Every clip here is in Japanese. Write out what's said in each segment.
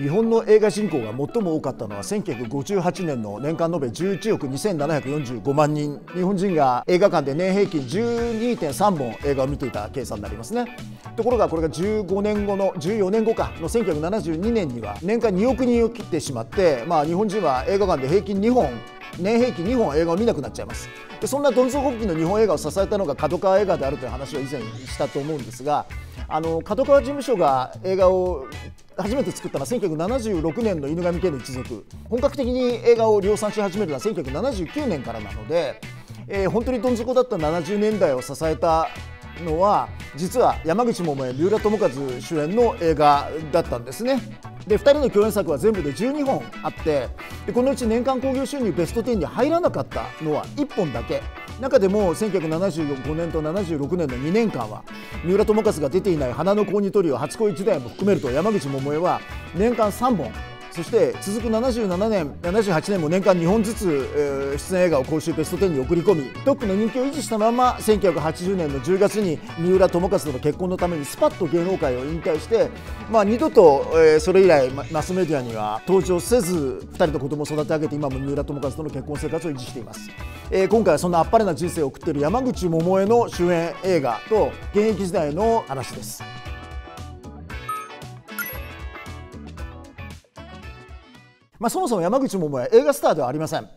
日本の映画人口が最も多かったのは1958年の年間延べ11億2745万人日本人が映画館で年平均12.3本映画を見ていた計算になりますねところがこれが15年後の14年後かの1972年には年間2億人を切ってしまって、まあ、日本人は映画館で平均2本年平均2本映画を見なくなっちゃいますでそんなどん底国旗の日本映画を支えたのが角川映画であるという話を以前したと思うんですがあの角川事務所が映画を初めて作ったのは1976年の犬神家の一族本格的に映画を量産し始めるのは1979年からなので、えー、本当にどん底だった70年代を支えたのは実は山口百恵三浦友和主演の映画だったんですね。で2人の共演作は全部で12本あってでこのうち年間興行収入ベスト10に入らなかったのは1本だけ中でも1975年と76年の2年間は三浦友和が出ていない「花の子鬼トリオ」初恋時代も含めると山口百恵は年間3本そして続く77年78年も年間2本ずつ、えー、出演映画を公衆ベスト10に送り込みトップの人気を維持したまま1980年の10月に三浦友和との結婚のためにスパッと芸能界を引退して、まあ、二度と、えー、それ以来マスメディアには登場せず2人の子供を育て上げて今も三浦友和との結婚生活を維持しています、えー、今回はそんなあっぱれな人生を送っている山口百恵の主演映画と現役時代の話ですまあ、そもそも山口百恵は映画スターではありません、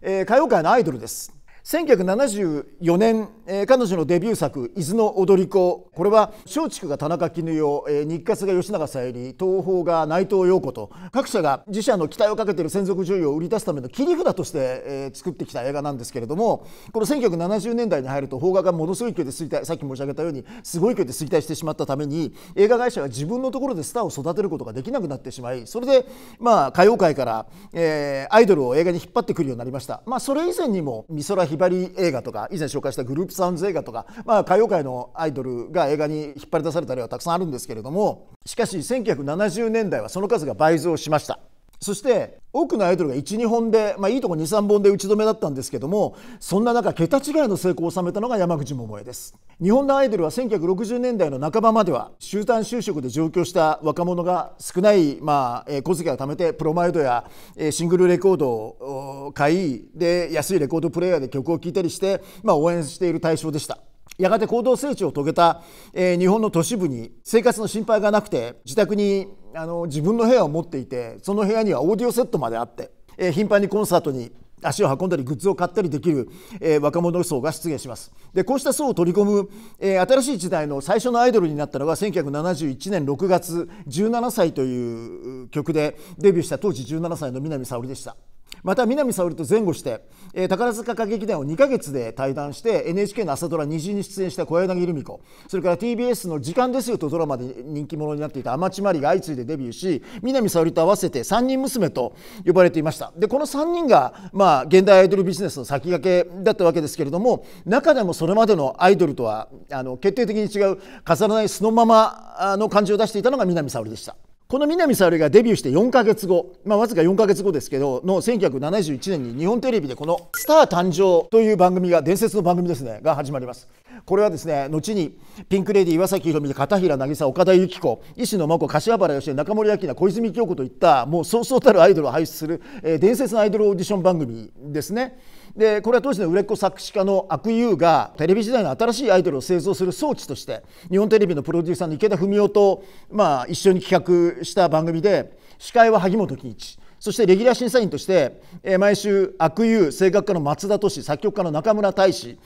えー、歌謡界のアイドルです1974年、えー、彼女のデビュー作「伊豆の踊り子」これは松竹が田中絹代、えー、日活が吉永小百合東宝が内藤陽子と各社が自社の期待をかけている専属女優を売り出すための切り札として、えー、作ってきた映画なんですけれどもこの1970年代に入ると邦画がものすごい勢いで衰退さっき申し上げたようにすごい勢いで衰退してしまったために映画会社が自分のところでスターを育てることができなくなってしまいそれで、まあ、歌謡界から、えー、アイドルを映画に引っ張ってくるようになりました。まあ、それ以前にも美空ひバリ映画とか以前紹介したグループサウンズ映画とか、まあ、歌謡界のアイドルが映画に引っ張り出された例はたくさんあるんですけれどもしかし1970年代はその数が倍増しました。そして多くのアイドルが12本で、まあ、いいとこ23本で打ち止めだったんですけどもそんな中桁違いの成功を収めたのが山口百恵です日本のアイドルは1960年代の半ばまでは集団就職で上京した若者が少ない、まあ、小遣いを貯めてプロマイドやシングルレコードを買いで安いレコードプレーヤーで曲を聴いたりして、まあ、応援している対象でしたやがて行動成長を遂げた、えー、日本の都市部に生活の心配がなくて自宅にあの自分の部屋を持っていてその部屋にはオーディオセットまであって、えー、頻繁にコンサートに足を運んだりグッズを買ったりできる、えー、若者層が出現しますでこうした層を取り込む、えー、新しい時代の最初のアイドルになったのが1971年6月「17歳」という曲でデビューした当時17歳の南沙織でした。また南沙織と前後して、えー、宝塚歌劇団を2ヶ月で退団して NHK の朝ドラ「虹」に出演した小柳ルミ子それから TBS の「時間ですよ」とドラマで人気者になっていた天地真理が相次いでデビューし南沙織と合わせて3人娘と呼ばれていましたでこの3人が、まあ、現代アイドルビジネスの先駆けだったわけですけれども中でもそれまでのアイドルとはあの決定的に違う飾らない素のままの感じを出していたのが南沙織でした。この南沙織がデビューして4か月後、まあ、わずか4か月後ですけどの1971年に日本テレビでこの「スター誕生」という番組が伝説の番組ですねが始まりますこれはですね後にピンク・レディー岩崎宏美片平渚岡田由紀子石野真子柏原芳恵中森明菜小泉京子といったもうそうそうたるアイドルを輩出する、えー、伝説のアイドルオーディション番組ですねでこれは当時の売れっ子作詞家の悪友がテレビ時代の新しいアイドルを製造する装置として日本テレビのプロデューサーの池田文雄と、まあ、一緒に企画した番組で司会は萩本欽一そしてレギュラー審査員として、え毎週悪友声楽家の松田俊作曲家の中村大志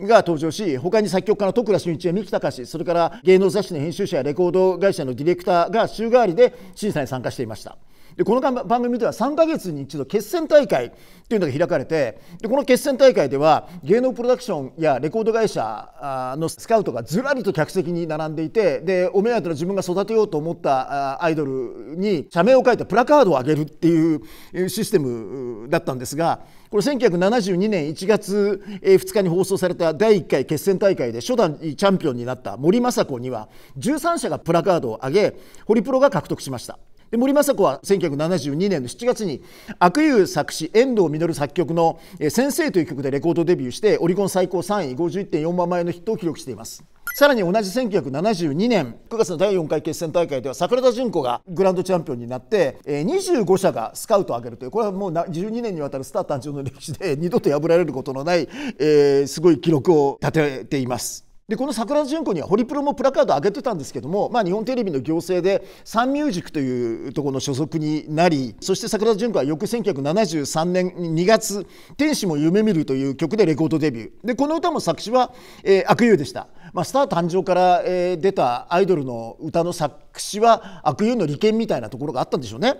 が登場し他に作曲家の徳倉俊一や三木隆それから芸能雑誌の編集者やレコード会社のディレクターが週替わりで審査に参加していました。でこの番組では3か月に一度決戦大会というのが開かれてでこの決戦大会では芸能プロダクションやレコード会社のスカウトがずらりと客席に並んでいてでお目当ての自分が育てようと思ったアイドルに社名を書いたプラカードをあげるっていうシステムだったんですがこれ1972年1月2日に放送された第1回決戦大会で初代チャンピオンになった森昌子には13社がプラカードを上げホリプロが獲得しました。で森政子は1972年の7月に悪友作詞遠藤実作曲の「先生」という曲でレコードデビューしてオリコン最高3位51.4万枚のヒットを記録しています。さらに同じ1972年9月の第4回決戦大会では桜田淳子がグランドチャンピオンになって25社がスカウトを挙げるというこれはもう12年にわたるスター誕生の歴史で二度と破られることのない、えすごい記録を立てています。でこの桜田純子にはホリプロもプラカード上げてたんですけども、まあ、日本テレビの行政でサンミュージックというところの所属になりそして桜田純子は翌1973年2月「天使も夢見る」という曲でレコードデビューでこの歌も作詞は、えー、悪友でした、まあ、スター誕生から、えー、出たアイドルの歌の作詞は悪友の利権みたいなところがあったんでしょうね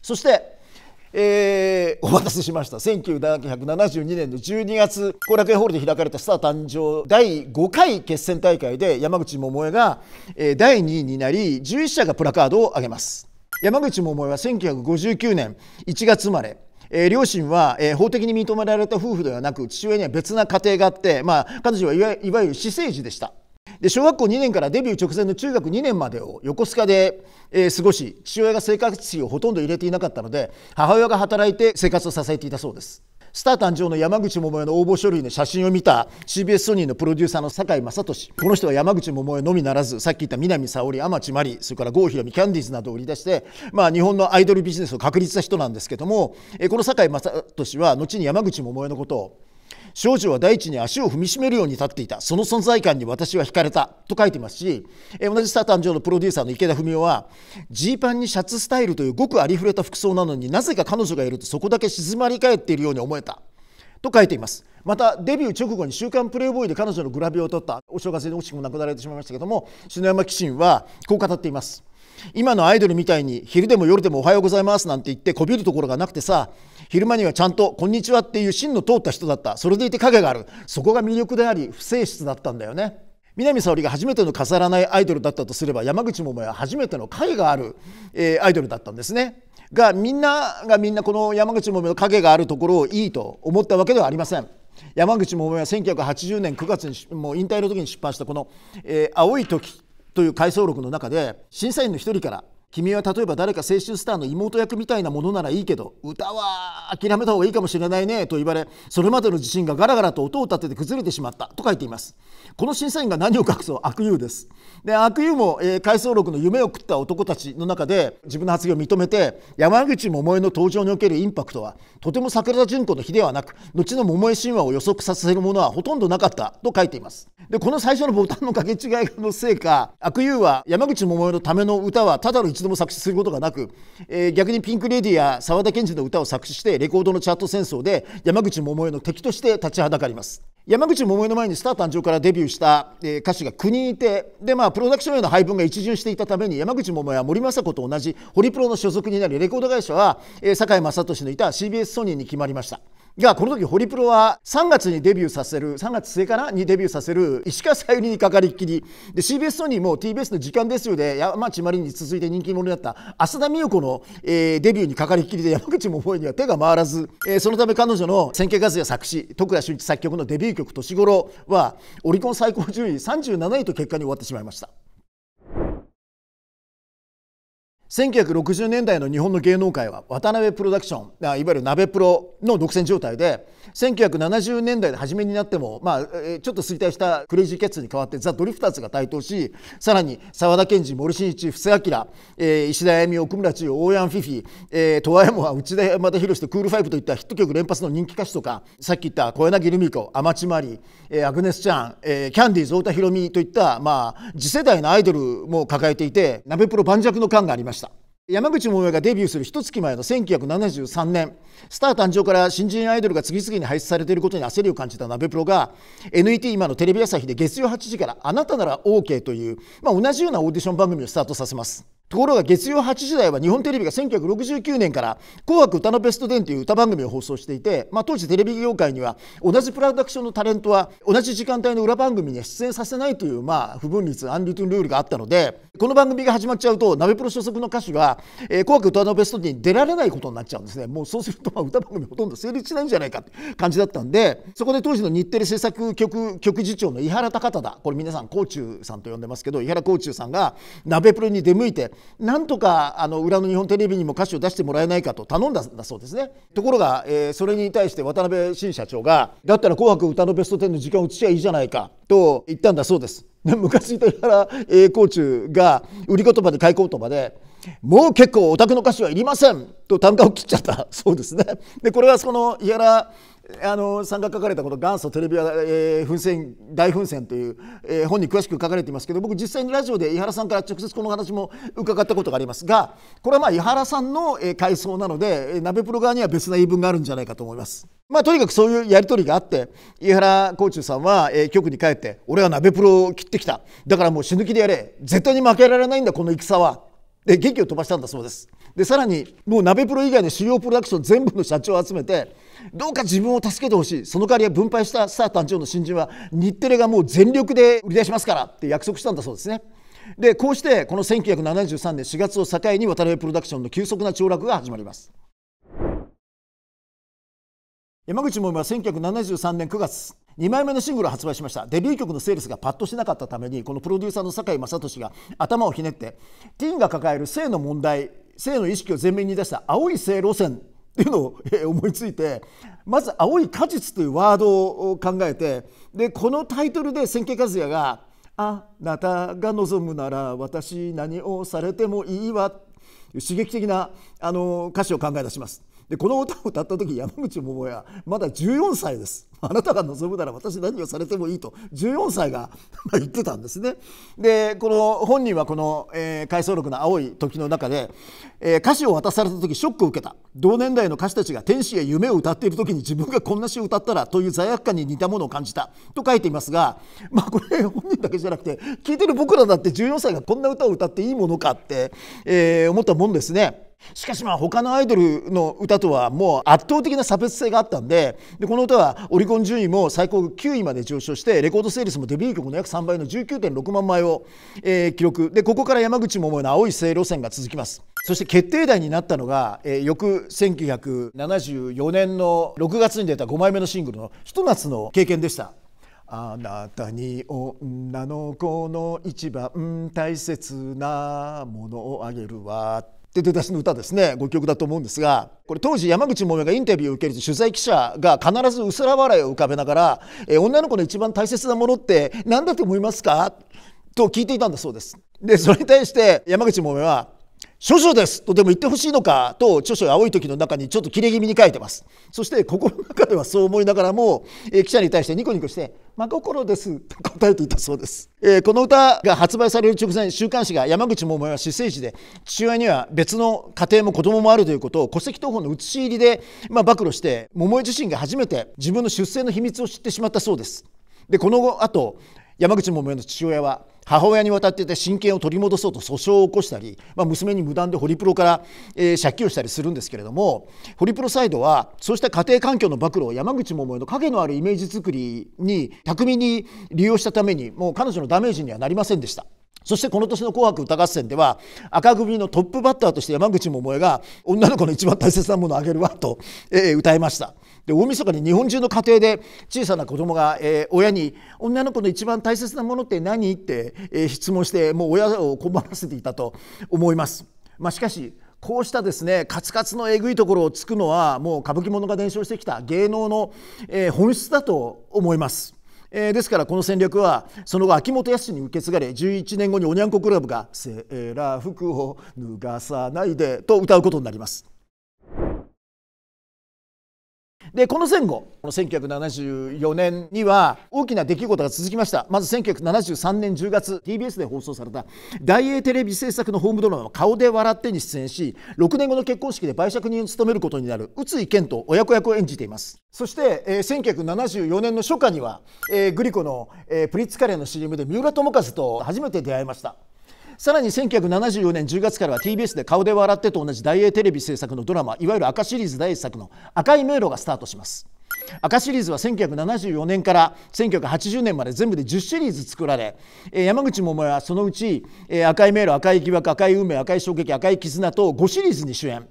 そしてえー、お待たせしました1972年の12月後楽園ホールで開かれたスター誕生第5回決戦大会で山口百恵が、えー、第2位になり11社がプラカードを上げます山口百恵は1959年1月生まれえー、両親は、えー、法的に認められた夫婦ではなく父親には別な家庭があって、まあ、彼女はいわゆる私生児でしたで小学校2年からデビュー直前の中学2年までを横須賀で、えー、過ごし父親が生活費をほとんど入れていなかったので母親が働いて生活を支えていたそうですスター誕生の山口百恵の応募書類の写真を見た CBS ソニーのプロデューサーの酒井雅俊この人は山口百恵のみならずさっき言った南沙織天地真理それから郷ひろみキャンディーズなどを売り出して、まあ、日本のアイドルビジネスを確立した人なんですけどもこの酒井雅俊は後に山口百恵のことを少女は大地に足を踏みしめるように立っていたその存在感に私は惹かれたと書いていますし同じ「スター誕生のプロデューサーの池田文雄はジーパンにシャツスタイルというごくありふれた服装なのになぜか彼女がいるとそこだけ静まり返っているように思えたと書いていますまたデビュー直後に「週刊プレイボーイ」で彼女のグラビアを取ったお正月に惜しくも亡くなられてしまいましたけども篠山紀信はこう語っています今のアイドルみたいに昼でも夜でもおはようございますなんて言ってこびるところがなくてさ昼間にはちゃんと「こんにちは」っていう芯の通った人だったそれでいて影があるそこが魅力であり不誠実だったんだよね南沙織が初めての飾らないアイドルだったとすれば山口百恵は初めての影がある、えー、アイドルだったんですねがみんながみんなこの山口百恵の影があるところをいいと思ったわけではありません山口百恵は1980年9月にもう引退の時に出版したこの「えー、青い時」という回想録の中で審査員の一人から「君は例えば誰か青春スターの妹役みたいなものならいいけど歌は諦めた方がいいかもしれないねと言われそれまでの自信がガラガラと音を立てて崩れてしまったと書いていますこの審査員が何を隠そう悪友ですで悪友も、えー、回想録の夢を食った男たちの中で自分の発言を認めて山口百恵の登場におけるインパクトはとても桜田淳子の日ではなく後の桃江神話を予測させるものはほとんどなかったと書いていますでこの最初のボタンの掛け違いのせいか悪友は山口百恵のための歌はただの一度も作詞することがなく、えー、逆にピンク・レディや沢田研二の歌を作詞してレコードのチャート戦争で山口百恵の敵として立ちはだかります山口百恵の前にスター誕生からデビューした、えー、歌手が9人いてで、まあ、プロダクションへの配分が一巡していたために山口百恵は森政子と同じホリプロの所属になりレコード会社は、えー、坂井雅俊のいた CBS ソニーに決まりました。がこの時ホリプロは3月にデビューさせる3月末かなにデビューさせる石川さゆりにかかりっきりで CBS ソニーも TBS の「時間ですよ」で山内まりに続いて人気者になった浅田美代子の、えー、デビューにかかりっきりで山口百恵には手が回らず、えー、そのため彼女の「千景和也」作詞徳田俊一作曲のデビュー曲「年頃はオリコン最高順位37位と結果に終わってしまいました。1960年代の日本の芸能界は渡辺プロダクションいわゆる鍋プロの独占状態で1970年代で初めになっても、まあ、ちょっと衰退したクレイジーキャッツに代わってザ・ドリフターズが台頭しさらに沢田研二森進一布施明、えー、石田あゆ奥村千ー、大山フィフィ、え和山は内田山田博とクールファイブといったヒット曲連発の人気歌手とかさっき言った小柳ルミ子天地真理、えリアグネスちゃん、えー、キャンディー太田博美といった、まあ、次世代のアイドルも抱えていて鍋プロ盤石の感がありました。山口百恵がデビューする一月前の1973年スター誕生から新人アイドルが次々に輩出されていることに焦りを感じた鍋プロが NET 今のテレビ朝日で月曜8時から「あなたなら OK」という、まあ、同じようなオーディション番組をスタートさせます。ところが月曜8時台は日本テレビが1969年から「紅白歌のベスト10」という歌番組を放送していて、まあ、当時テレビ業界には同じプロダクションのタレントは同じ時間帯の裏番組には出演させないという、まあ、不分率アンリトゥンルールがあったのでこの番組が始まっちゃうと鍋プロ所属の歌手が「えー、紅白歌のベスト10」に出られないことになっちゃうんですねもうそうするとまあ歌番組ほとんど成立しないんじゃないかって感じだったんでそこで当時の日テレ制作局局次長の井原高忠これ皆さん甲冑さんと呼んでますけど井原甲冑さんが鍋プロに出向いてなんとかあの裏の日本テレビにも歌詞を出してもらえないかと頼んだんだそうですねところが、えー、それに対して渡辺新社長がだったら「紅白歌のベスト10」の時間を移しちゃいいじゃないかと言ったんだそうです で昔いた原コーチが売り言葉で買い言葉で「もう結構お宅の歌詞はいりません」と単価を切っちゃったそうですねでこれはその井原あのさんが書かれたこの「元祖テレビ、えー、噴戦大噴戦」という、えー、本に詳しく書かれていますけど僕実際にラジオで井原さんから直接この話も伺ったことがありますがこれはまあ井原さんの、えー、回想なので鍋プロ側には別な言い分があるんじゃないかと思います。まあ、とにかくそういうやり取りがあって井原コーチさんは、えー、局に帰って「俺は鍋プロを切ってきただからもう死ぬ気でやれ絶対に負けられないんだこの戦は」で気を飛ばしたんだそうです。でさらにもう鍋プロ以外の主要プロダクション全部の社長を集めてどうか自分を助けてほしいその代わりは分配したスター誕生の新人は日テレがもう全力で売り出しますからって約束したんだそうですね。でこうしてこの1973年4月を境に渡辺プロダクションの急速な凋落が始まります。山口百恵は1973年9月2枚目のシングルを発売しましたデビュー曲のセールスがパッとしなかったためにこのプロデューサーの酒井雅俊が頭をひねってティーンが抱える性の問題性の意識を前面に出した青い性路線っていうのを思いついてまず「青い果実」というワードを考えてでこのタイトルで千景和也が「あなたが望むなら私何をされてもいいわ」刺激的なあの歌詞を考え出します。でこの歌を歌った時山口百恵はまだ14歳ですあなたが望むなら私何をされてもいいと14歳が 言ってたんですねでこの本人はこの「え回想録の青い時」の中で、えー、歌詞を渡された時ショックを受けた同年代の歌手たちが天使や夢を歌っている時に自分がこんな詩を歌ったらという罪悪感に似たものを感じたと書いていますがまあこれ本人だけじゃなくて聴いてる僕らだって14歳がこんな歌を歌っていいものかって、えー、思ったもんですね。しかしまあ他のアイドルの歌とはもう圧倒的な差別性があったんででこの歌はオリコン順位も最高9位まで上昇してレコードセールスもデビュー曲の約3倍の19.6万枚を、えー、記録でここから山口百恵の青い正路線が続きますそして決定台になったのが、えー、翌1974年の6月に出た5枚目のシングルの「ひと夏の経験」でした。あなたに女の子の一番大切なものをあげるわって出だしの歌ですね5曲だと思うんですがこれ当時山口百恵がインタビューを受けると取材記者が必ず薄ら笑いを浮かべながら、えー、女の子の一番大切なものって何だと思いますかと聞いていたんだそうです。でそれに対して山口もめは諸々ですとでも言ってほしいのかと著書青い時の中にちょっと切れ気味に書いてますそして心の中ではそう思いながらも、えー、記者に対してニコニコして「真心です」と答えていたそうです、えー、この歌が発売される直前週刊誌が山口百恵は私生児で父親には別の家庭も子供もあるということを戸籍謄本の写し入りで、まあ、暴露して百恵自身が初めて自分の出生の秘密を知ってしまったそうですでこの後、山口百恵の父親は母親に渡っていた親権を取り戻そうと訴訟を起こしたり、まあ、娘に無断でホリプロから、えー、借金をしたりするんですけれどもホリプロサイドはそうした家庭環境の暴露を山口百恵の影のあるイメージ作りに巧みに利用したためにもう彼女のダメージにはなりませんでした。そしてこの年の「紅白歌合戦」では赤組のトップバッターとして山口百恵が「女の子の一番大切なものをあげるわ」と、えー、歌いましたで大晦日に日本中の家庭で小さな子供が、えー、親に「女の子の一番大切なものって何?」って、えー、質問してもう親を困らせていたと思います。まあ、しかしこうしたですねカツカツのえぐいところをつくのはもう歌舞伎物が伝承してきた芸能の、え本質だと思います。えー、ですからこの戦略はその後秋元康に受け継がれ11年後におにゃんこクラブが「セーラー服を脱がさないで」と歌うことになります。でこの前後この1974年には大きな出来事が続きましたまず1973年10月 TBS で放送された大英テレビ制作のホームドラマ「顔で笑って」に出演し6年後の結婚式で売借人を務めることになる宇津井健と親子役を演じていますそして、えー、1974年の初夏には、えー、グリコの、えー、プリッツカレーの CM で三浦友和と初めて出会いましたさらに1974年10月からは TBS で「顔で笑って」と同じ大英テレビ制作のドラマいわゆる赤シリーズ第1作の「赤い迷路」がスタートします赤シリーズは1974年から1980年まで全部で10シリーズ作られ山口百恵はそのうち「赤い迷路」「赤い疑惑」「赤い運命」「赤い衝撃」「赤い絆」と5シリーズに主演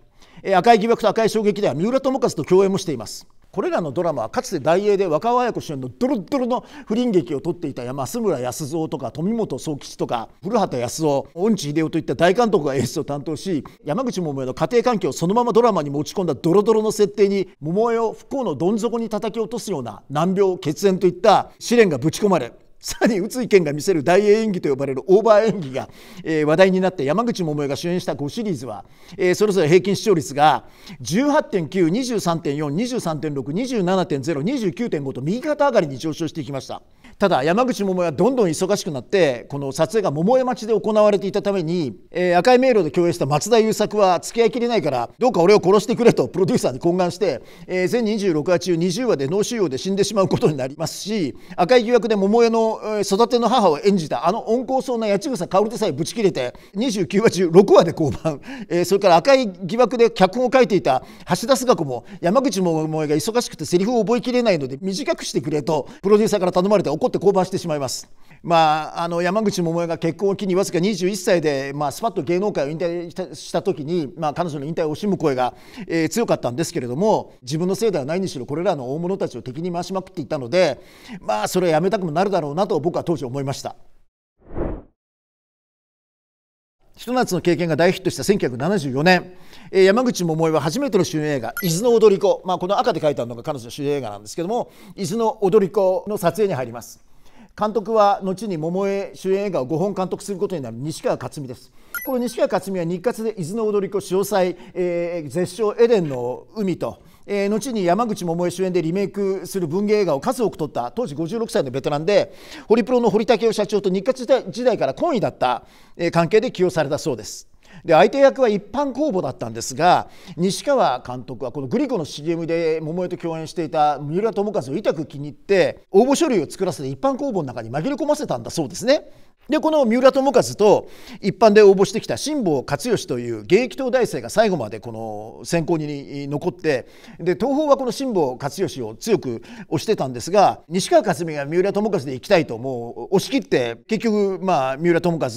赤い疑惑と赤い衝撃では三浦友和と共演もしています。これらのドラマはかつて大英で若林子主演のドロドロの不倫劇を撮っていた安村康蔵とか富本宗吉とか古畑康夫恩知秀夫といった大監督が演出を担当し山口百恵の家庭環境をそのままドラマに持ち込んだドロドロの設定に百恵を不幸のどん底に叩き落とすような難病血縁といった試練がぶち込まれさらに宇津井健が見せる大演技と呼ばれるオーバー演技が、えー、話題になって山口百恵が主演した5シリーズは、えー、それぞれ平均視聴率が18.923.423.627.029.5と右肩上がりに上昇していきました。ただ山口百恵はどんどん忙しくなってこの撮影が百恵町で行われていたために、えー、赤い迷路で共演した松田優作は付き合いきれないからどうか俺を殺してくれとプロデューサーに懇願して、えー、全26話中20話で脳腫瘍で死んでしまうことになりますし赤い疑惑で百恵の、育ての母を演じたあの温厚そうな八千草薫でさえぶち切れて29話中6話で降板、えー、それから赤い疑惑で脚本を書いていた橋田須賀子も山口百恵が忙しくてセリフを覚えきれないので短くしてくれとプロデューサーから頼まれて怒ってって降板してしまいます。まあ、あの山口百恵が結婚を機にわずか21歳で、まあ、スパッと芸能界を引退した時に、まあ、彼女の引退を惜しむ声が、えー、強かったんですけれども自分のせいではないにしろこれらの大物たちを敵に回しまくっていたので、まあ、それはやめたくもなるだろうなと僕は当時思いました。ひと夏の経験が大ヒットした1974年、えー、山口百恵は初めての主演映画「伊豆の踊り子」まあ、この赤で書いてあるのが彼女の主演映画なんですけども「伊豆の踊り子」の撮影に入ります監督は後に百恵主演映画を5本監督することになる西川克実ですこの西川克実は日活で「伊豆の踊り子」「潮騒、えー、絶唱エデンの海と」えー、後に山口百恵主演でリメイクする文芸映画を数多く撮った当時56歳のベテランでホリプロの堀武雄社長と日活時代から懇意だった、えー、関係で起用されたそうです。で相手役は一般公募だったんですが西川監督はこのグリコの CM で桃江と共演していた三浦友和を痛く気に入って応募書類を作らせて一般公募の中に紛れ込ませたんだそうですね。でこの三浦友和と一般で応募してきた辛坊勝義という現役東大生が最後までこの選考に残ってで東宝はこの辛坊勝義を強く推してたんですが西川克実が三浦友和で行きたいともう押し切って結局まあ三浦友和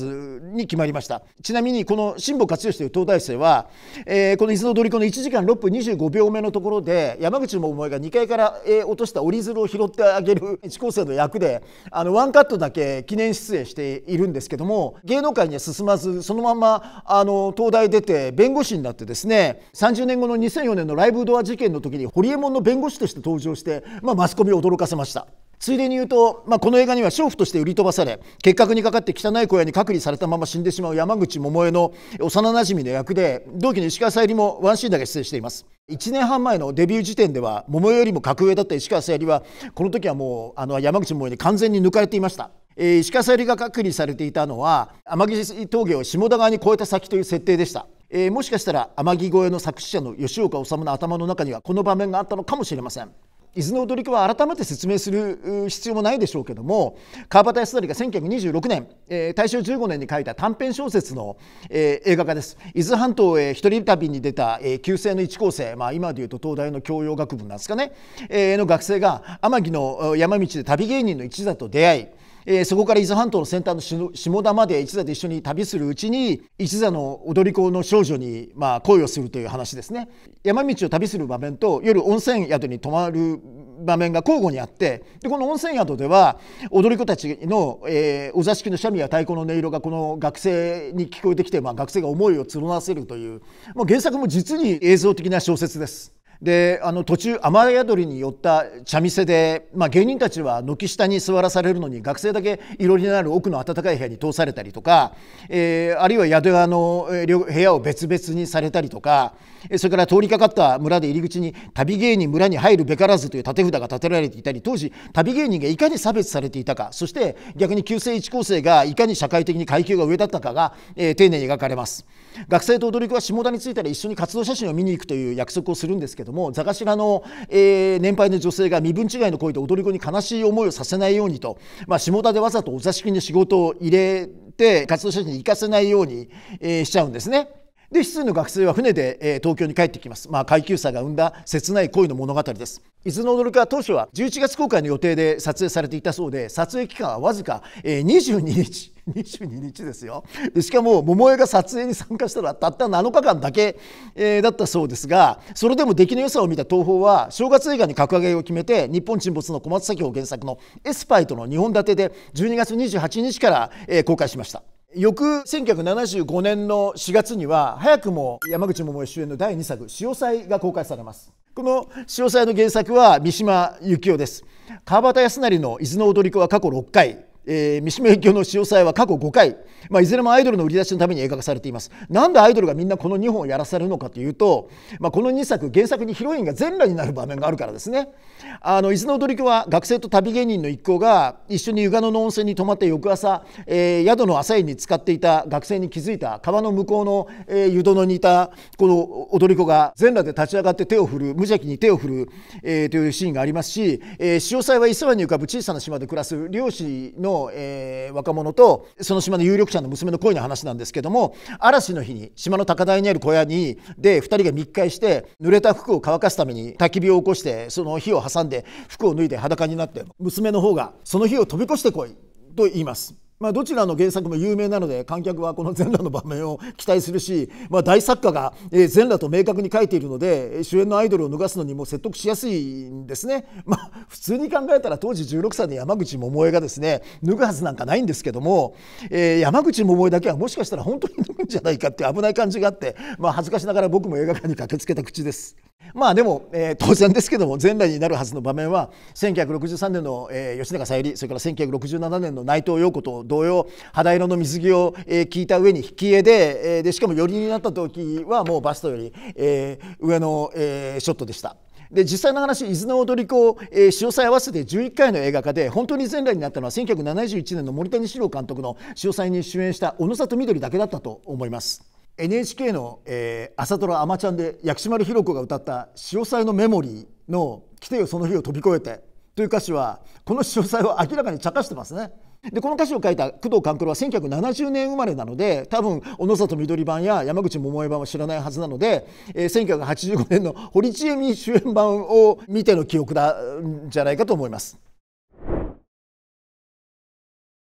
に決まりましたちなみにこの辛坊勝義という東大生は、えー、この伊豆の踊り子の1時間6分25秒目のところで山口百恵が2階から、え落とした折り鶴を拾ってあげる1高生の役であのワンカットだけ記念出演してているんですけども芸能界には進まずそのままあの東大出て弁護士になってですね30年後の2004年のライブドア事件の時にホリエモンの弁護士として登場して、まあ、マスコミを驚かせました。ついでに言うと、まあ、この映画には娼婦として売り飛ばされ結核にかかって汚い小屋に隔離されたまま死んでしまう山口百恵の幼なじみの役で同期の石川さゆりもワンシーンだけ出演しています1年半前のデビュー時点では百恵よりも格上だった石川さゆりはこの時はもうあの山口百恵に完全に抜かれていましたえー、石笠りが隔離されていたのは天城峠を下田側に越えた先という設定でした、えー、もしかしたら天城越えの作詞者の吉岡治の頭の中にはこの場面があったのかもしれません伊豆の踊り子は改めて説明する必要もないでしょうけども川端康成が1926年、えー、大正15年に書いた短編小説の、えー、映画化です伊豆半島へ一人旅に出た、えー、旧姓の一高生、まあ、今でいうと東大の教養学部なんですかね、えー、の学生が天城の山道で旅芸人の一座と出会いえー、そこから伊豆半島の先端の下田まで一座で一緒に旅するうちに一座の踊り子の少女に、まあ、恋をするという話ですね山道を旅する場面と夜温泉宿に泊まる場面が交互にあってでこの温泉宿では踊り子たちの、えー、お座敷の三味や太鼓の音色がこの学生に聞こえてきて、まあ、学生が思いを募らせるというもう原作も実に映像的な小説です。であの途中雨宿りに寄った茶店で、まあ、芸人たちは軒下に座らされるのに学生だけいろりのある奥の暖かい部屋に通されたりとか、えー、あるいは宿屋の部屋を別々にされたりとかそれから通りかかった村で入り口に「旅芸人村に入るべからず」という立て札が立てられていたり当時旅芸人がいかに差別されていたかそして逆に旧制一高生がいかに社会的に階級が上だったかが、えー、丁寧に描かれます。学生と踊り子は下田に着いたら一緒に活動写真を見に行くという約束をするんですけども座頭の、えー、年配の女性が身分違いの声で踊り子に悲しい思いをさせないようにと、まあ、下田でわざとお座敷に仕事を入れて活動者に行かせないように、えー、しちゃうんですね。で執の学生は船で、えー、東京に帰ってきます、まあ、階級差が生んだ切ない恋の物語です伊豆の踊りは当初は11月公開の予定で撮影されていたそうで撮影期間はわずか、えー、22日22 日ですよしかも桃江が撮影に参加したのはたった7日間だけ、えー、だったそうですがそれでも出来の良さを見た東宝は正月映画に格上げを決めて日本沈没の小松左京原作の「エスパイ」との2本立てで12月28日から、えー、公開しました。翌1975年の4月には早くも山口百恵主演の第2作「潮騒」が公開されますこの「潮騒」の原作は三島由紀夫です川端康成の「伊豆の踊り子」は過去6回えー、三島由紀夫の潮騒は過去5回、まあ、いずれもアイドルの売り出しのために映画化されていますなんでアイドルがみんなこの2本をやらされるのかというと、まあ、この2作原作にヒロインが全裸になる場面があるからですねあの伊豆の踊り子は学生と旅芸人の一行が一緒に湯賀野の温泉に泊まって翌朝、えー、宿の浅いに使っていた学生に気づいた川の向こうの、えー、湯殿にいたこの踊り子が全裸で立ち上がって手を振る無邪気に手を振る、えー、というシーンがありますし、えー、潮騒は伊勢湾に浮かぶ小さな島で暮らす漁師の、えー、若者とその島の有力者の娘の恋の話なんですけども嵐の日に島の高台にある小屋にで2人が密会して濡れた服を乾かすために焚き火を起こしてその火を挟んでんで服を脱いで裸になって娘の方がその日を飛び越してこいと言いますまあ、どちらの原作も有名なので観客はこの全裸の場面を 期待するし、まあ、大作家が全裸と明確に書いているので主演のアイドルを逃すのにも説得しやすいんですね、まあ、普通に考えたら当時16歳の山口百恵がですね脱ぐはずなんかないんですけども、えー、山口百恵だけはもしかしたら本当に脱ぐんじゃないかって危ない感じがあって、まあ、恥ずかしながら僕も映画館に駆けつけた口です。まあでも、えー、当然ですけども全裸になるはずの場面は1963年の、えー、吉永小百合それから1967年の内藤陽子と同様肌色の水着を、え聞いた上に引き絵で,、でしかも寄りになった時はもうバストより、上の、ショットでした。で実際の話「伊豆の踊り子」えー、潮騒合わせて11回の映画化で本当に前代になったのは1971年の森谷史郎監督の潮騒に主演した小野里緑だけだったと思います。NHK の、えー、朝ドラ「あまちゃん」で薬師丸ひろ子が歌った「潮騒のメモリー」の「来てよその日を飛び越えて」という歌詞はこの詳細を明らかに茶化してますねでこの歌詞を書いた工藤官九郎は1970年生まれなので多分小野里緑版や山口百恵版は知らないはずなので、えー、1985年の堀ちえみ主演版を見ての記憶だんじゃないかと思います。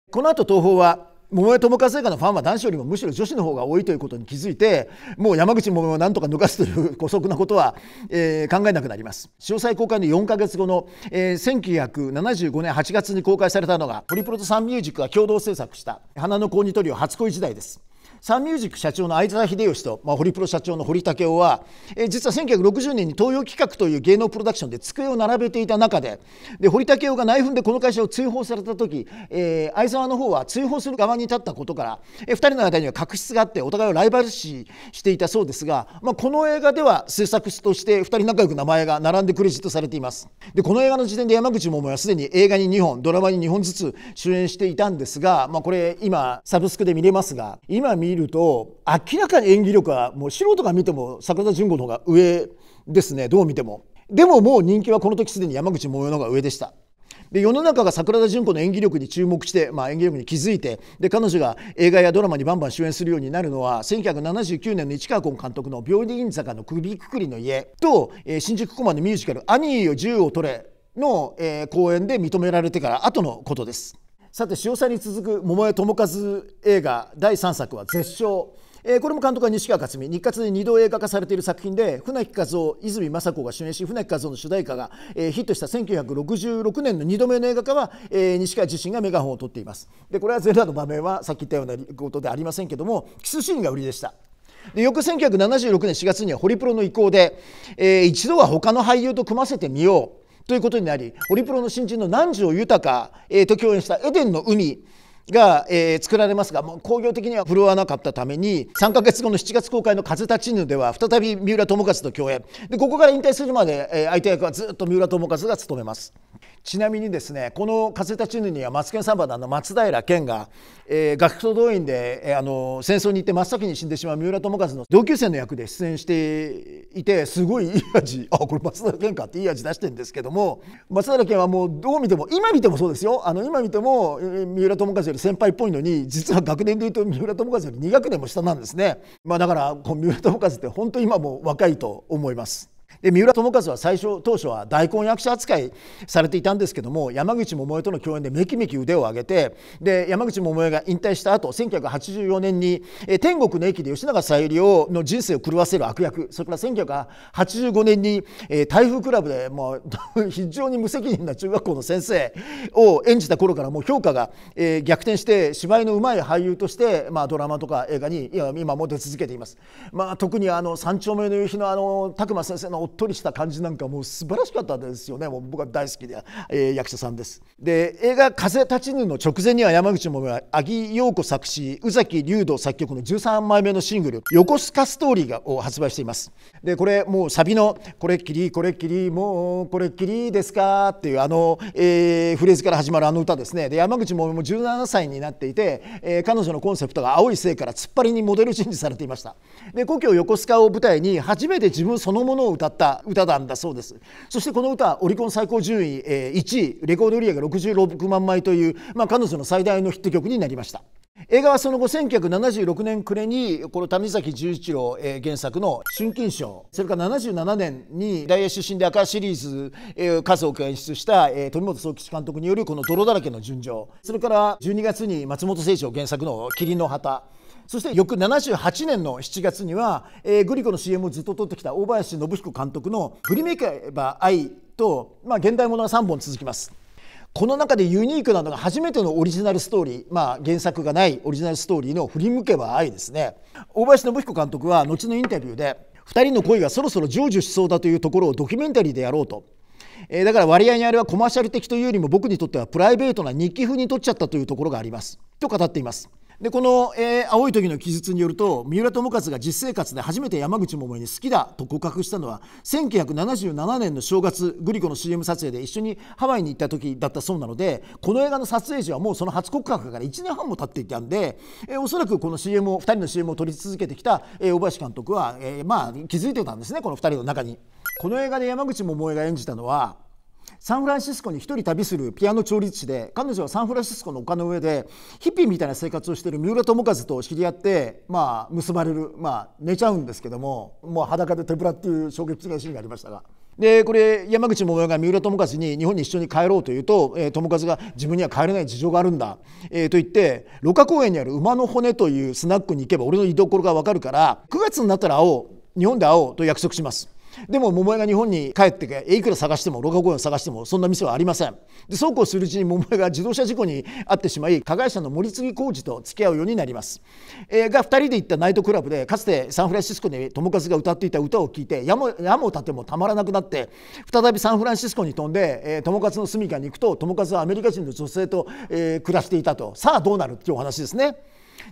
この後東宝は桃江友和製菓のファンは男子よりもむしろ女子の方が多いということに気づいてもう山口桃江をなんとか抜かすという姑息なことは、えー、考えなくなります詳細公開の4か月後の、えー、1975年8月に公開されたのがホリプロとサンミュージックが共同制作した「花の子ニトリオ初恋時代」ですサンミュージック社長の相沢秀吉と、まあ、ホリプロ社長の堀武雄は、えー、実は1960年に東洋企画という芸能プロダクションで机を並べていた中でで堀武雄が内紛でこの会社を追放された時、えー、相沢の方は追放する側に立ったことから、えー、2人の間には確執があってお互いをライバル視していたそうですが、まあ、この映画では制作として2人仲良く名前が並んでクレジットされていますでこの映画の時点で山口百はすでに映画に2本ドラマに2本ずつ主演していたんですが、まあ、これ今サブスクで見れますが今見るると明らかに演技力はもう素人が見ても桜田淳子の方が上ですねどう見てもでももう人気はこの時すでに山口百代の方が上でしたで世の中が桜田淳子の演技力に注目して、まあ、演技力に気づいてで彼女が映画やドラマにバンバン主演するようになるのは1979年の市川崑監督の「病院坂の首くくりの家と」えー、新宿コマのミュージカル「アニーよ銃を取れ」の、えー、公演で認められてから後のことです。さて潮さに続く桃江智和映画第3作は絶唱えー、これも監督は西川克実日活で2度映画化されている作品で船木和夫泉雅子が主演し船木和夫の主題歌が、えー、ヒットした1966年の2度目の映画化は、えー、西川自身がメガホンを取っていますでこれは全裸の場面はさっき言ったようなことでありませんけどもキスシーンが売りでしたで翌1976年4月にはホリプロの意向で、えー、一度は他の俳優と組ませてみようということになりホリプロの新人の南條豊、えー、と共演した「エデンの海」が、えー、作られますが、もう工業的には振るわなかったために、3か月後の7月公開の風立ちぬでは、再び三浦友和と共演。で、ここから引退するまで、えー、相手役はずっと三浦友和が務めます。ちなみにですねこの「カセたチヌ」にはマツケンサンバの松平健が、えー、学徒動員で、えー、あの戦争に行って真っ先に死んでしまう三浦友和の同級生の役で出演していてすごいいい味あこれ松平健かっていい味出してるんですけども松平健はもうどう見ても今見てもそうですよあの今見ても三浦友和より先輩っぽいのに実は学年でいうと三浦友和より2学年も下なんですね。まあ、だからこう三浦友和って本当今も若いと思います。で三浦友和は最初当初は大根役者扱いされていたんですけども山口百恵との共演でめきめき腕を上げてで山口百恵が引退した後1984年に天国の駅で吉永小百合の人生を狂わせる悪役それから1985年に台風クラブでもう 非常に無責任な中学校の先生を演じた頃からもう評価が逆転して芝居のうまい俳優として、まあ、ドラマとか映画に今も出続けています。まあ、特にあの三丁目の夕日のあの拓磨先生のとりした感じなんかもう素晴らしかったですよねもう僕は大好きで、えー、役者さんですで映画「風立ちぬ」の直前には山口百恵は阿陽子作詞宇崎竜童作曲の13枚目のシングル「横須賀ストーリーが」を発売していますでこれもうサビの「これっきりこれっきりもうこれっきりですか」っていうあの、えー、フレーズから始まるあの歌ですねで山口百恵も17歳になっていて、えー、彼女のコンセプトが「青い星」から突っ張りにモデル人事されていましたで故郷横須賀を舞台に初めて自分そのものを歌ってった歌なんだそうですそしてこの歌オリコン最高順位、えー、1位レコード売り上げ66万枚という、まあ、彼女の最大のヒット曲になりました映画はその後1976年暮れにこの谷崎潤一郎、えー、原作の「春金賞」それから77年に大英出身で赤シリーズ、えー、数多く演出した、えー、富本宗吉監督によるこの「泥だらけの純情」それから12月に松本清張原作の「霧の旗」そして翌78年の7月には、えー、グリコの CM をずっと撮ってきた大林信彦監督の「振り向けば愛と」まあ、現代物が3本続きます。この中でユニークなのが初めてのオリジナルストーリー、まあ、原作がないオリジナルストーリーの「振り向けば愛」ですね大林信彦監督は後のインタビューで2人の恋がそろそろ成就しそうだというところをドキュメンタリーでやろうとえだから割合にあれはコマーシャル的というよりも僕にとってはプライベートな日記風に撮っちゃったというところがありますと語っていますでこの、えー、青い時の記述によると三浦友和が実生活で初めて山口百恵に好きだと告白したのは1977年の正月グリコの CM 撮影で一緒にハワイに行った時だったそうなのでこの映画の撮影時はもうその初告白から1年半も経っていたんで、えー、おそらくこの CM を2人の CM を撮り続けてきた、えー、小林監督は、えー、まあ気づいてたんですねこの2人の中に。この映画で山口百恵が演じたのはサンフランシスコに一人旅するピアノ調律師で彼女はサンフランシスコの丘の上でヒッピーみたいな生活をしている三浦友和と知り合って、まあ、結ばれる、まあ、寝ちゃうんですけどももう裸で手ぶらっていう衝撃的なシーンがありましたが。でこれ山口百恵が三浦友和に日本に一緒に帰ろうというと、えー、友和が自分には帰れない事情があるんだ、えー、と言って六花公園にある馬の骨というスナックに行けば俺の居所が分かるから9月になったら会おう日本で会おうと約束しますでも桃江が日本に帰っていくら探しても老化公園を探してもそんな店はありませんでそうこうするうちに桃江が自動車事故に遭ってしまい加害者の森次浩二と付き合うようになります、えー、が2人で行ったナイトクラブでかつてサンフランシスコに友和が歌っていた歌を聴いてやもやもたてもたまらなくなって再びサンフランシスコに飛んで、えー、友和の住みかに行くと友和はアメリカ人の女性と、えー、暮らしていたとさあどうなるっていうお話ですね。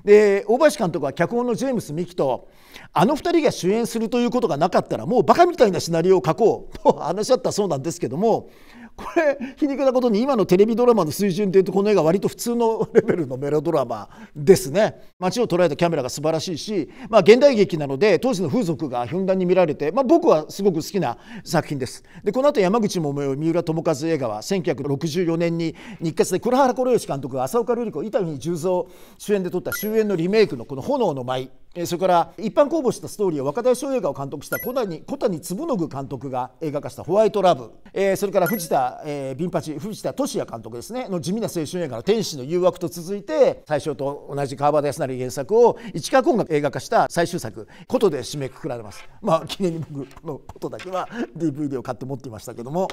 で大林監督は脚本のジェームス・ミキとあの2人が主演するということがなかったらもうバカみたいなシナリオを書こうと話し合ったそうなんですけどもこれ皮肉なことに今のテレビドラマの水準でいうとこの映画割と普通のレベルのメロドラマですね街を捉えたキャメラが素晴らしいし、まあ、現代劇なので当時の風俗がふんだんに見られて、まあ、僕はすごく好きな作品ですでこの後山口百恵三浦友和映画は1964年に日活で黒原浩義監督が浅岡瑠璃子伊丹十三主演で撮った終演のリメイクのこの「炎の舞」それから一般公募したストーリーを若大将映画を監督した小谷小谷嗣信監督が映画化した「ホワイトラブ」えそれから藤田貧、えー、藤田俊也監督ですねの地味な青春映画の「天使の誘惑」と続いて大正と同じ川端康成原作を市川崑が映画化した最終作「琴」で締めくくられます。まあ記念に僕のことだけは DVD を買って持っていましたけども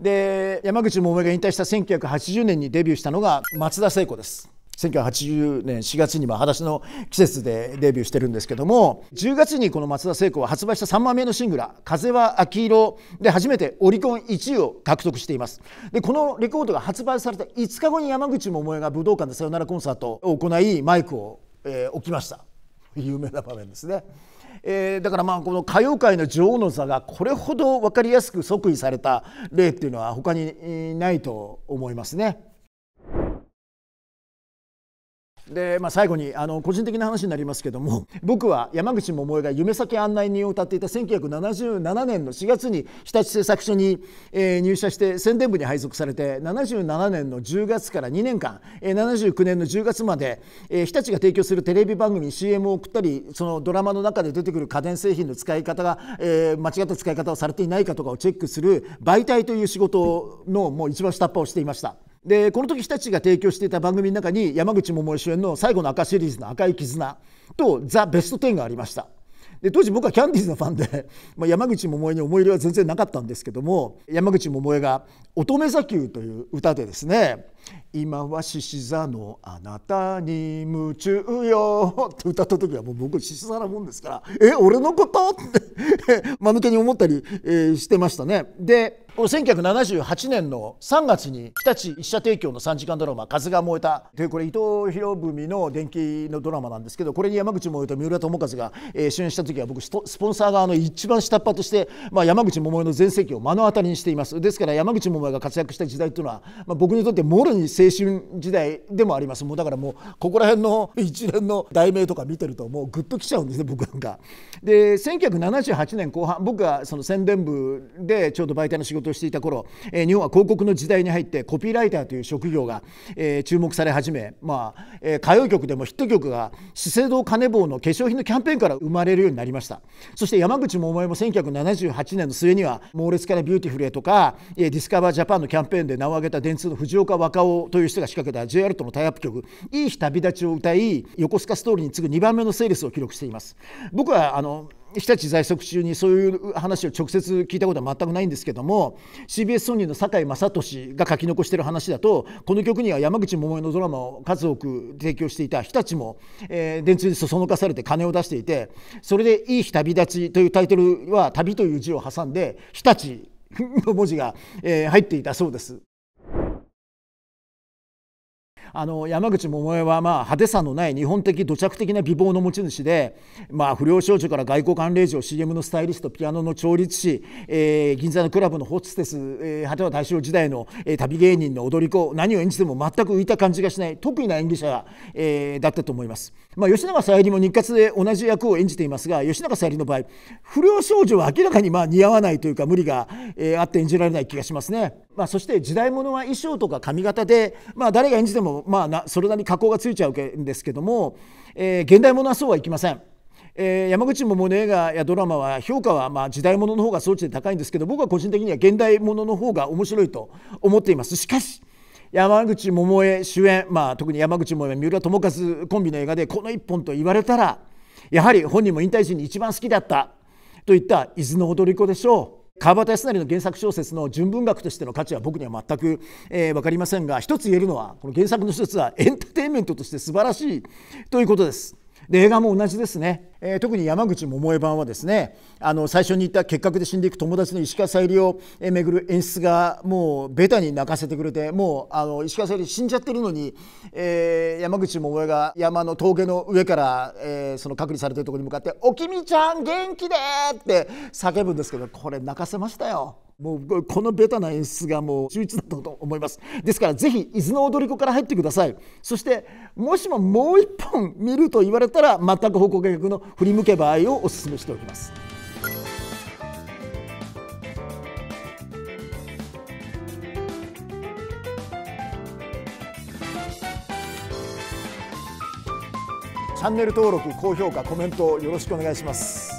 で山口百恵が引退した1980年にデビューしたのが松田聖子です。1980年4月には裸足の季節でデビューしてるんですけども10月にこの松田聖子は発売した3枚目のシングル「風は秋色」で初めてオリコン1位を獲得していますでこのレコードが発売された5日後に山口百恵が武道館でさよならコンサートを行いマイクを、えー、置きました有名な場面ですね。えー、だからまあこの歌謡界の女王の座がこれほど分かりやすく即位された例っていうのは他にないと思いますね。で、まあ、最後にあの個人的な話になりますけども 僕は山口百恵が「夢先案内人」を歌っていた1977年の4月に日立製作所に、えー、入社して宣伝部に配属されて77年の10月から2年間、えー、79年の10月まで、えー、日立が提供するテレビ番組に CM を送ったりそのドラマの中で出てくる家電製品の使い方が、えー、間違った使い方をされていないかとかをチェックする媒体という仕事のもう一番下っ端をしていました。でこの時日立が提供していた番組の中に山口百恵主演の「最後の赤」シリーズの「赤い絆」と「ザ・ベスト10」がありました。で当時僕はキャンディーズのファンで、まあ、山口百恵に思い入れは全然なかったんですけども山口百恵が「乙女座球」という歌でですね「今は獅子座のあなたに夢中よ」って歌った時はもう僕獅子座なもんですから「え俺のこと?」って 間抜けに思ったり、えー、してましたね。でこの1978年の3月に日立一社提供の3時間ドラマ「風が燃えた」というこれ伊藤博文の電気のドラマなんですけどこれに山口百恵と三浦友和が主演した時は僕スポンサー側の一番下っ端として、まあ、山口百恵の全盛期を目の当たりにしていますですから山口百恵が活躍した時代というのは、まあ、僕にとってもろに青春時代でもありますもうだからもうここら辺の一連の題名とか見てるともうグッときちゃうんですね僕なんか。で1978年後半僕がその宣伝部でちょうど媒体の仕事としていた頃、えー、日本は広告の時代に入ってコピーライターという職業が、えー、注目され始め、まあえー、歌謡曲でもヒット曲が資生堂金棒の化粧品のキャンペーンから生まれるようになりましたそして山口百恵も1978年の末には「猛烈からビューティフルへ」とか、えディスカバージャパン」のキャンペーンで名を挙げた電通の藤岡若尾という人が仕掛けた JR とのタイアップ曲「いい日旅立ち」を歌い横須賀ストーリーに次ぐ2番目のセールスを記録しています僕はあの日立在職中にそういう話を直接聞いたことは全くないんですけども CBS ソニーの堺正俊が書き残してる話だとこの曲には山口百恵のドラマを数多く提供していた日立も、えー、電通にそそのかされて金を出していてそれで「いい日旅立ち」というタイトルは「旅」という字を挟んで日立の文字が、えー、入っていたそうです。あの山口百恵はま派手さのない日本的土着的な美貌の持ち主で、まあ、不良少女から外交官令嬢 CM のスタイリストピアノの調律師、えー、銀座のクラブのホステス、えー、果ては大正時代の、えー、旅芸人の踊り子何を演じても全く浮いた感じがしない得意な演技者、えー、だったと思います。まあ、吉永小百合も日活で同じ役を演じていますが吉永小百合の場合不良少女は明らかにま似合わないというか無理が、えあって演じられない気がしますね。まあ、そして時代物は衣装とか髪型で、まあ、誰が演じても、まあ、それなりに加工がついちゃうわけですけども、えー、現代物はそうはいきません。えー、山口百恵映画やドラマは評価はまあ時代物の方が装置で高いんですけど僕は個人的には現代物の方が面白いと思っています。しかし山口百恵主演、まあ、特に山口百恵三浦友和コンビの映画でこの一本と言われたらやはり本人も引退時に一番好きだったといった伊豆の踊り子でしょう。川端康成の原作小説の純文学としての価値は僕には全く、えー、分かりませんが一つ言えるのはこの原作の一つはエンターテインメントとして素晴らしいということです。で映画も同じですね、えー、特に山口百恵版はですねあの最初に言った結核で死んでいく友達の石川さゆりをめぐる演出がもうベタに泣かせてくれてもうあの石川さゆり死んじゃってるのに、えー、山口百恵が山の峠の上から、えー、その隔離されてるところに向かって「おきみちゃん元気で!」って叫ぶんですけどこれ泣かせましたよ。もうこのベタな演出がもう秀逸だったと思いますですからぜひ伊豆の踊り子から入ってくださいそしてもしももう一本見ると言われたら全く方向逆の振り向けば合をお勧めしておきますチャンネル登録高評価コメントよろしくお願いします